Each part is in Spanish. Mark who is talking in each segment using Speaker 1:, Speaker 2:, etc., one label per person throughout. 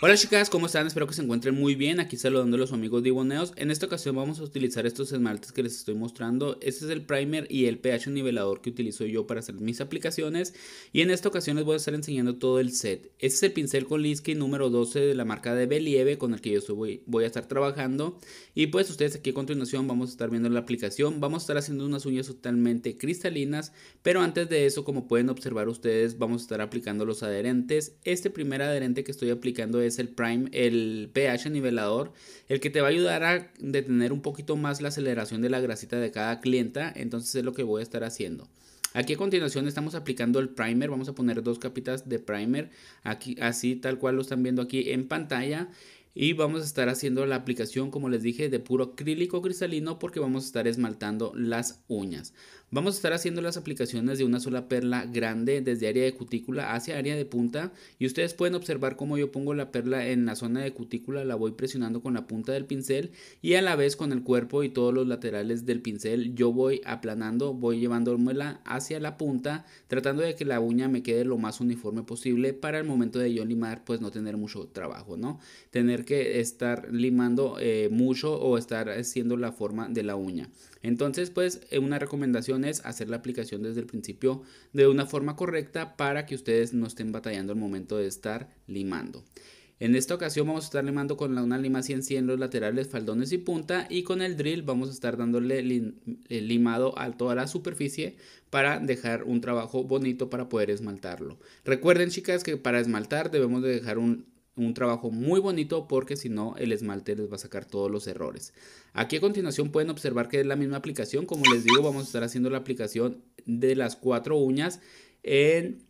Speaker 1: Hola chicas, ¿cómo están? Espero que se encuentren muy bien. Aquí saludando a los amigos Diboneos. En esta ocasión vamos a utilizar estos esmaltes que les estoy mostrando. Este es el primer y el pH nivelador que utilizo yo para hacer mis aplicaciones. Y en esta ocasión les voy a estar enseñando todo el set. Este es el pincel con número 12 de la marca de Believe con el que yo voy, voy a estar trabajando. Y pues ustedes aquí a continuación vamos a estar viendo la aplicación. Vamos a estar haciendo unas uñas totalmente cristalinas. Pero antes de eso, como pueden observar ustedes, vamos a estar aplicando los adherentes. Este primer adherente que estoy aplicando es es el prime, el pH nivelador, el que te va a ayudar a detener un poquito más la aceleración de la grasita de cada clienta, entonces es lo que voy a estar haciendo. Aquí a continuación estamos aplicando el primer, vamos a poner dos capitas de primer, aquí, así tal cual lo están viendo aquí en pantalla. Y vamos a estar haciendo la aplicación, como les dije, de puro acrílico cristalino porque vamos a estar esmaltando las uñas. Vamos a estar haciendo las aplicaciones de una sola perla grande desde área de cutícula hacia área de punta y ustedes pueden observar cómo yo pongo la perla en la zona de cutícula, la voy presionando con la punta del pincel y a la vez con el cuerpo y todos los laterales del pincel yo voy aplanando, voy muela hacia la punta tratando de que la uña me quede lo más uniforme posible para el momento de yo limar pues no tener mucho trabajo, ¿no? Tener que estar limando eh, mucho o estar haciendo la forma de la uña. Entonces pues eh, una recomendación es hacer la aplicación desde el principio de una forma correcta para que ustedes no estén batallando al momento de estar limando. En esta ocasión vamos a estar limando con la, una lima 100-100 los laterales, faldones y punta y con el drill vamos a estar dándole eh, limado a toda la superficie para dejar un trabajo bonito para poder esmaltarlo. Recuerden chicas que para esmaltar debemos de dejar un un trabajo muy bonito porque si no el esmalte les va a sacar todos los errores. Aquí a continuación pueden observar que es la misma aplicación, como les digo vamos a estar haciendo la aplicación de las cuatro uñas en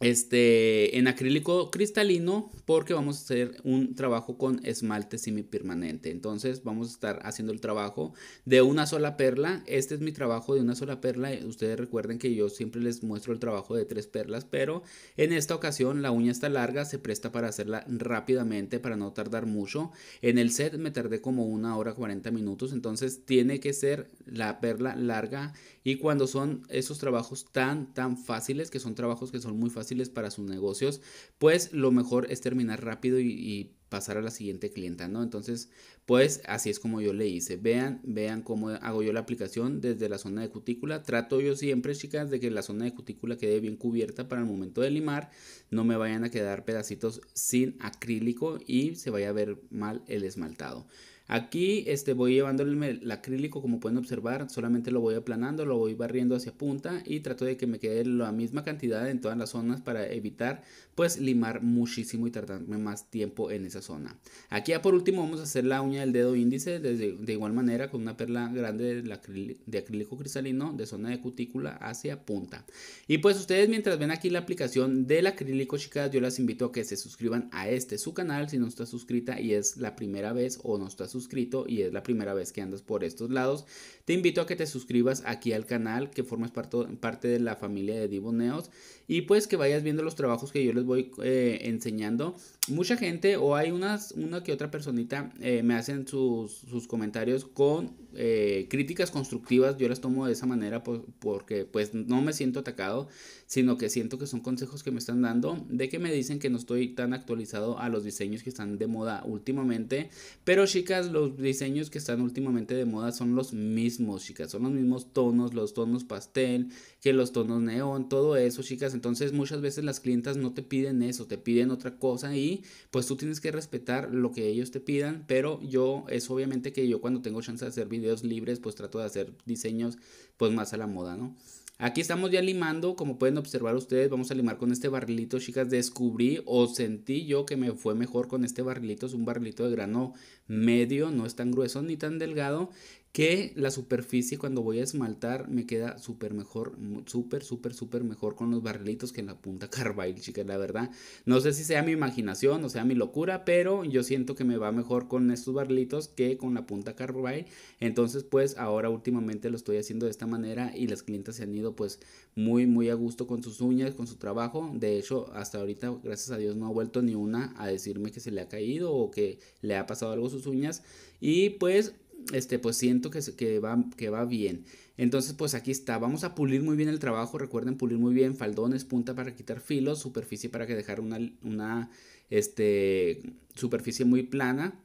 Speaker 1: este, en acrílico cristalino porque vamos a hacer un trabajo con esmalte semipermanente. Entonces vamos a estar haciendo el trabajo de una sola perla. Este es mi trabajo de una sola perla. Ustedes recuerden que yo siempre les muestro el trabajo de tres perlas, pero en esta ocasión la uña está larga, se presta para hacerla rápidamente, para no tardar mucho. En el set me tardé como una hora 40 minutos, entonces tiene que ser la perla larga y cuando son esos trabajos tan, tan fáciles, que son trabajos que son muy fáciles para sus negocios, pues lo mejor es terminar rápido y, pasar a la siguiente clienta, ¿no? Entonces, pues así es como yo le hice. Vean, vean cómo hago yo la aplicación desde la zona de cutícula. Trato yo siempre, chicas, de que la zona de cutícula quede bien cubierta para el momento de limar. No me vayan a quedar pedacitos sin acrílico y se vaya a ver mal el esmaltado. Aquí este, voy llevándole el acrílico, como pueden observar, solamente lo voy aplanando, lo voy barriendo hacia punta y trato de que me quede la misma cantidad en todas las zonas para evitar pues limar muchísimo y tardarme más tiempo en esa zona. Aquí ya por último vamos a hacer la uña del dedo índice de, igual manera con una perla grande de, acrílico, de acrílico cristalino de zona de cutícula hacia punta. Y pues ustedes mientras ven aquí la aplicación del acrílico chicas yo las invito a que se suscriban a este su canal si no está suscrita y es la primera vez o no está suscrita suscrito y es la primera vez que andas por estos lados, te invito a que te suscribas aquí al canal, que formas parte de la familia de Diboneos y pues que vayas viendo los trabajos que yo les voy eh, enseñando. Mucha gente o hay unas, una que otra personita eh, me hacen sus, comentarios con eh, críticas constructivas, yo las tomo de esa manera porque pues no me siento atacado, sino que siento que son consejos que me están dando, de que me dicen que no estoy tan actualizado a los diseños que están de moda últimamente, pero chicas, los diseños que están últimamente de moda son los mismos, chicas. Son los mismos tonos, los tonos pastel, que los tonos neón, todo eso, chicas. Entonces muchas veces las clientas no te piden eso, te piden otra cosa y pues tú tienes que respetar lo que ellos te pidan. Pero yo es obviamente que yo cuando tengo chance de hacer videos libres, pues trato de hacer diseños pues más a la moda, ¿no? Aquí estamos ya limando, como pueden observar ustedes, vamos a limar con este barrilito, chicas, descubrí o sentí yo que me fue mejor con este barrilito, es un barrilito de grano medio, no es tan grueso ni tan delgado, que la superficie cuando voy a esmaltar me queda súper mejor, súper, súper, súper mejor con los barrilitos que en la punta carbide, chicas, la verdad. No sé si sea mi imaginación o sea mi locura, pero yo siento que me va mejor con estos barrilitos que con la punta carbide. Entonces, pues ahora últimamente lo estoy haciendo de esta manera y las clientas se han ido pues muy, muy a gusto con sus uñas, con su trabajo. De hecho, hasta ahorita, gracias a Dios, no ha vuelto ni una a decirme que se le ha caído o que le ha pasado algo a sus uñas. Y pues este, pues siento que, que, va, que va bien. Entonces, pues aquí está. Vamos a pulir muy bien el trabajo. Recuerden pulir muy bien faldones, punta para quitar filos, superficie para que dejar una, una este, superficie muy plana,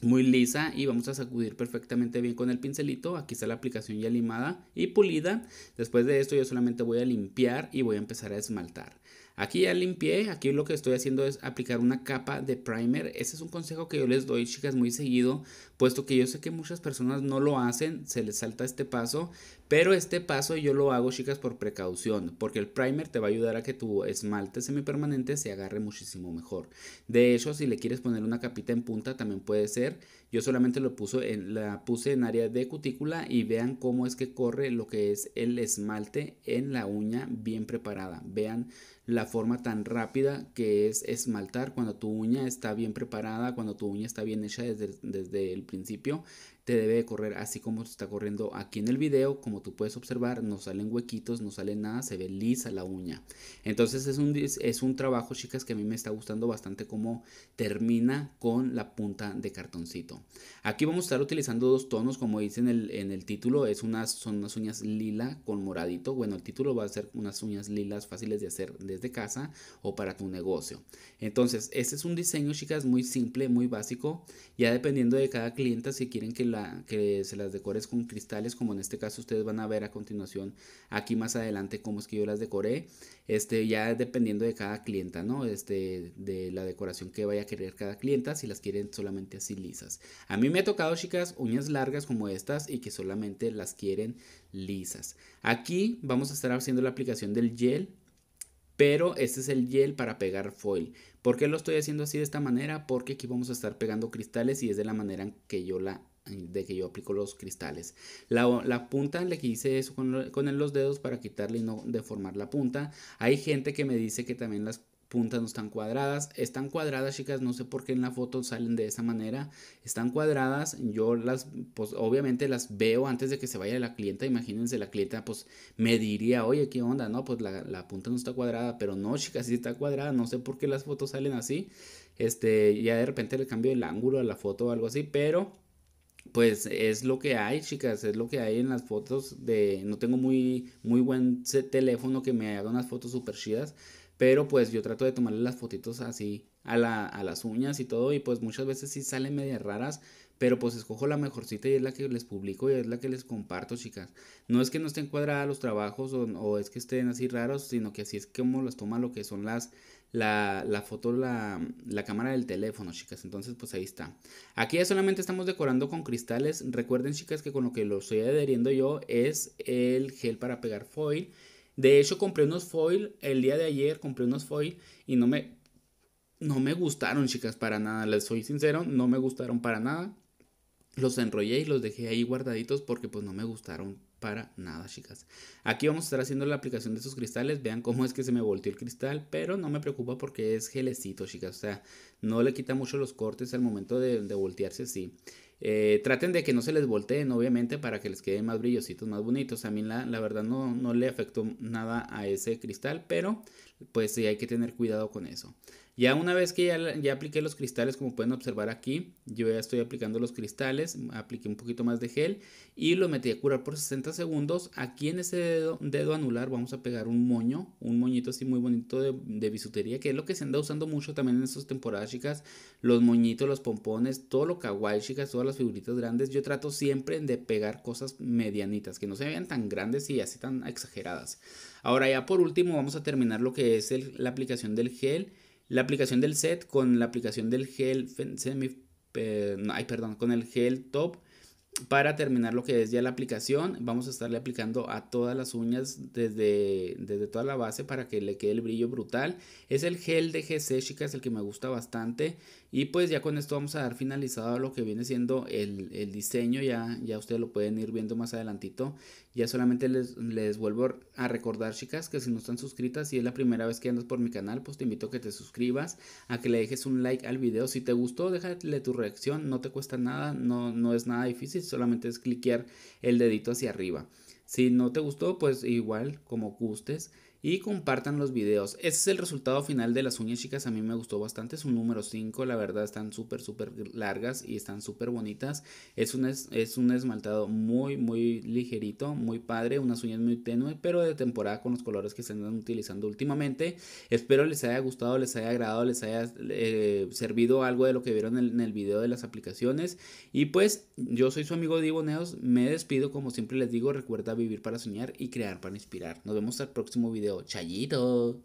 Speaker 1: muy lisa. Y vamos a sacudir perfectamente bien con el pincelito. Aquí está la aplicación ya limada y pulida. Después de esto yo solamente voy a limpiar y voy a empezar a esmaltar. Aquí ya limpié, aquí lo que estoy haciendo es aplicar una capa de primer. Ese es un consejo que yo les doy, chicas, muy seguido, puesto que yo sé que muchas personas no lo hacen, se les salta este paso, pero este paso yo lo hago, chicas, por precaución, porque el primer te va a ayudar a que tu esmalte semipermanente se agarre muchísimo mejor. De hecho, si le quieres poner una capita en punta, también puede ser. Yo solamente lo puso en, la puse en área de cutícula y vean cómo es que corre lo que es el esmalte en la uña bien preparada. Vean la forma tan rápida que es esmaltar cuando tu uña está bien preparada, cuando tu uña está bien hecha desde, el principio, te debe correr así como está corriendo aquí en el video. Como tú puedes observar, no salen huequitos, no sale nada, se ve lisa la uña. Entonces es un, es un trabajo, chicas, que a mí me está gustando bastante cómo termina con la punta de cartoncito. Aquí vamos a estar utilizando dos tonos, como dice en el, título, es unas, son unas uñas lila con moradito. Bueno, el título va a ser unas uñas lilas fáciles de hacer desde casa o para tu negocio. Entonces, este es un diseño, chicas, muy simple, muy básico. Ya dependiendo de cada clienta, si quieren que que se las decores con cristales, como en este caso ustedes van a ver a continuación aquí más adelante cómo es que yo las decoré. Este, ya dependiendo de cada clienta, ¿no? Este, de la decoración que vaya a querer cada clienta, si las quieren solamente así lisas. A mí me ha tocado, chicas, uñas largas como estas y que solamente las quieren lisas. Aquí vamos a estar haciendo la aplicación del gel pero este es el gel para pegar foil. ¿Por qué lo estoy haciendo así de esta manera? Porque aquí vamos a estar pegando cristales y es de la manera en que yo la de que yo aplico los cristales. La, punta le quise eso con, con, los dedos para quitarle y no deformar la punta. Hay gente que me dice que también las puntas no están cuadradas. Están cuadradas, chicas, no sé por qué en la foto salen de esa manera. Están cuadradas, yo las, pues obviamente las veo antes de que se vaya la clienta. Imagínense, la clienta pues me diría, oye, ¿qué onda? No, pues la, punta no está cuadrada, pero no, chicas, sí está cuadrada. No sé por qué las fotos salen así. Este, ya de repente le cambio el ángulo a la foto o algo así, pero pues es lo que hay, chicas, es lo que hay en las fotos de no tengo muy muy buen teléfono que me haga unas fotos super chidas, pero pues yo trato de tomarle las fotitos así a, la, a las uñas y todo y pues muchas veces sí salen medias raras pero pues escojo la mejorcita y es la que les publico y es la que les comparto, chicas. No es que no estén cuadradas los trabajos o, es que estén así raros, sino que así es como las toma lo que son las, la, la, foto, la, cámara del teléfono, chicas. Entonces, pues ahí está. Aquí ya solamente estamos decorando con cristales. Recuerden, chicas, que con lo que lo estoy adheriendo yo es el gel para pegar foil. De hecho, compré unos foil el día de ayer, compré unos foil y no me, no me gustaron, chicas, para nada. Les soy sincero, no me gustaron para nada los enrollé y los dejé ahí guardaditos porque pues no me gustaron para nada, chicas. Aquí vamos a estar haciendo la aplicación de esos cristales. Vean cómo es que se me volteó el cristal, pero no me preocupa porque es gelecito, chicas. O sea, no le quita mucho los cortes al momento de, voltearse así. Eh, traten de que no se les volteen, obviamente, para que les queden más brillositos, más bonitos. A mí la, verdad no, no le afectó nada a ese cristal, pero pues sí hay que tener cuidado con eso. Ya una vez que ya, apliqué los cristales, como pueden observar aquí, yo ya estoy aplicando los cristales, apliqué un poquito más de gel y lo metí a curar por 60 segundos. Aquí en ese dedo, anular vamos a pegar un moño, un moñito así muy bonito de, bisutería, que es lo que se anda usando mucho también en estas temporadas, chicas. Los moñitos, los pompones, todo lo kawaii, chicas, todas las figuritas grandes. Yo trato siempre de pegar cosas medianitas, que no se vean tan grandes y así tan exageradas. Ahora ya por último vamos a terminar lo que es la aplicación del gel la aplicación del set con la aplicación del gel semi, perdón, con el gel top para terminar lo que es ya la aplicación, vamos a estarle aplicando a todas las uñas desde, desde toda la base para que le quede el brillo brutal. Es el gel de GC, chicas, el que me gusta bastante. Y pues ya con esto vamos a dar finalizado lo que viene siendo el, diseño, ya, ya ustedes lo pueden ir viendo más adelantito. Ya solamente les, vuelvo a recordar chicas que si no están suscritas, y es la primera vez que andas por mi canal, pues te invito a que te suscribas, a que le dejes un like al video. Si te gustó, déjale tu reacción, no te cuesta nada, no, no es nada difícil, solamente es cliquear el dedito hacia arriba. Si no te gustó, pues igual como gustes y compartan los videos. ese es el resultado final de las uñas chicas, a mí me gustó bastante, es un número 5, la verdad están súper súper largas y están súper bonitas. Es un, es, un esmaltado muy muy ligerito, muy padre, unas uñas muy tenue, pero de temporada con los colores que se andan utilizando últimamente. Espero les haya gustado, les haya agradado, les haya eh, servido algo de lo que vieron en, en, el video de las aplicaciones. Y pues yo soy su amigo Diego Neos, me despido como siempre les digo, recuerda vivir para soñar y crear para inspirar. Nos vemos al próximo video Chayito.